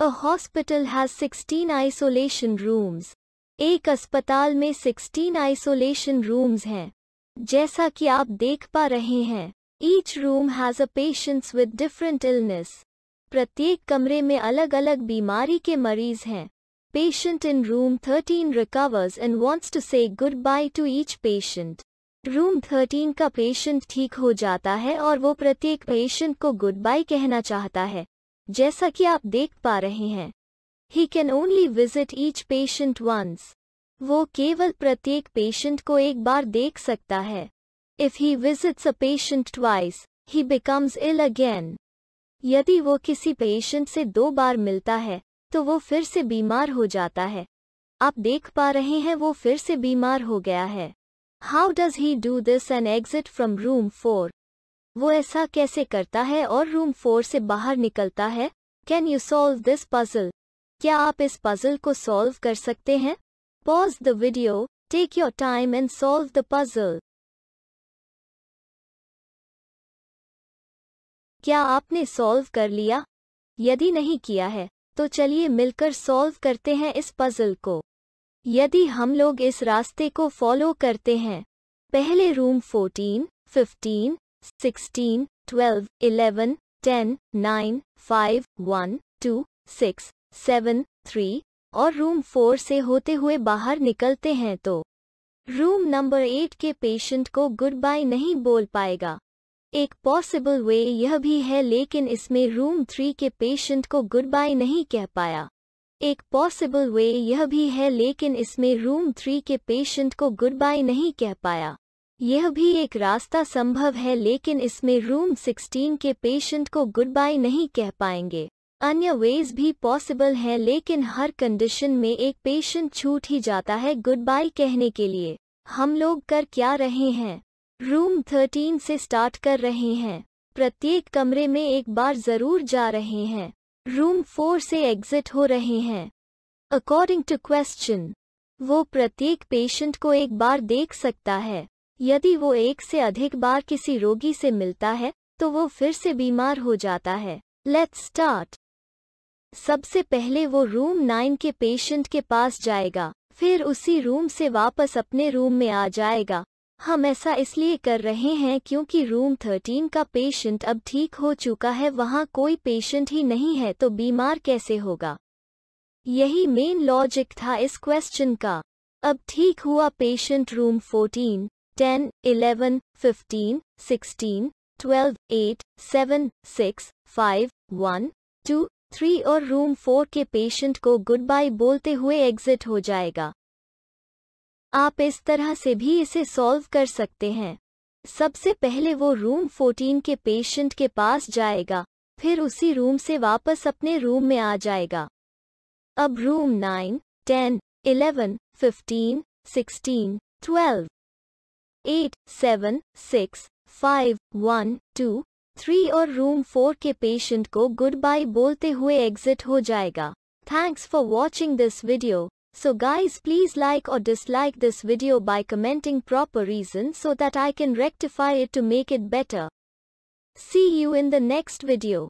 A hospital has 16 isolation rooms. एक अस्पताल में 16 आइसोलेशन रूम्स हैं जैसा कि आप देख पा रहे हैं each room has a patients with different illness प्रत्येक कमरे में अलग अलग बीमारी के मरीज हैं patient in room 13 recovers and wants to say good bye to each patient room 13 का पेशेंट ठीक हो जाता है और वो प्रत्येक पेशेंट को गुड बाय कहना चाहता है जैसा कि आप देख पा रहे हैं he can only visit each patient once वो केवल प्रत्येक पेशेंट को एक बार देख सकता है if he visits a patient twice he becomes ill again यदि वो किसी पेशेंट से दो बार मिलता है तो वो फिर से बीमार हो जाता है आप देख पा रहे हैं वो फिर से बीमार हो गया है how does he do this an exit from room four वो ऐसा कैसे करता है और रूम फोर से बाहर निकलता है can you solve this puzzle क्या आप इस पजल को सॉल्व कर सकते हैं pause the video take your time and solve the puzzle क्या आपने सॉल्व कर लिया यदि नहीं किया है तो चलिए मिलकर सॉल्व करते हैं इस पजल को यदि हम लोग इस रास्ते को फॉलो करते हैं पहले रूम 14, 15, 16, 12, 11, 10, 9, 5, 1, 2, 6, 7, 3 और रूम 4 से होते हुए बाहर निकलते हैं तो रूम नंबर 8 के पेशेंट को गुड बाय नहीं बोल पाएगा एक पॉसिबल वे यह भी है लेकिन इसमें रूम 3 के पेशेंट को गुड बाय नहीं कह पाया एक पॉसिबल वे यह भी है लेकिन इसमें रूम 3 के पेशेंट को गुड बाय नहीं कह पाया यह भी एक रास्ता संभव है लेकिन इसमें रूम 16 के पेशेंट को गुड बाय नहीं कह पाएंगे अन्य वेज भी पॉसिबल है लेकिन हर कंडीशन में एक पेशेंट छूट ही जाता है गुड बाय कहने के लिए हम लोग कर क्या रहे हैं रूम 13 से स्टार्ट कर रहे हैं प्रत्येक कमरे में एक बार जरूर जा रहे हैं रूम 4 से एग्जिट हो रहे हैं अकॉर्डिंग टू क्वेश्चन वो प्रत्येक पेशेंट को एक बार देख सकता है यदि वो एक से अधिक बार किसी रोगी से मिलता है तो वो फिर से बीमार हो जाता है लेट्स स्टार्ट सबसे पहले वो रूम नाइन के पेशेंट के पास जाएगा फिर उसी रूम से वापस अपने रूम में आ जाएगा हम ऐसा इसलिए कर रहे हैं क्योंकि रूम थर्टीन का पेशेंट अब ठीक हो चुका है वहाँ कोई पेशेंट ही नहीं है तो बीमार कैसे होगा यही मेन लॉजिक था इस क्वेश्चन का अब ठीक हुआ पेशेंट रूम फोर्टीन 10, 11, 15, 16, 12, 8, 7, 6, 5, 1, 2, 3 और रूम 4 के पेशेंट को गुड बाय बोलते हुए एग्जिट हो जाएगा आप इस तरह से भी इसे सॉल्व कर सकते हैं सबसे पहले वो रूम 14 के पेशेंट के पास जाएगा फिर उसी रूम से वापस अपने रूम में आ जाएगा अब रूम 9, 10, 11, 15, 16, 12, 8, 7, 6, 5, 1, 2, 3 or room 4 के patient को goodbye बाय बोलते हुए एग्जिट हो जाएगा thanks for watching this So guys please like or dislike this video by commenting proper reason so that I can rectify it to make it better. See you in the next video.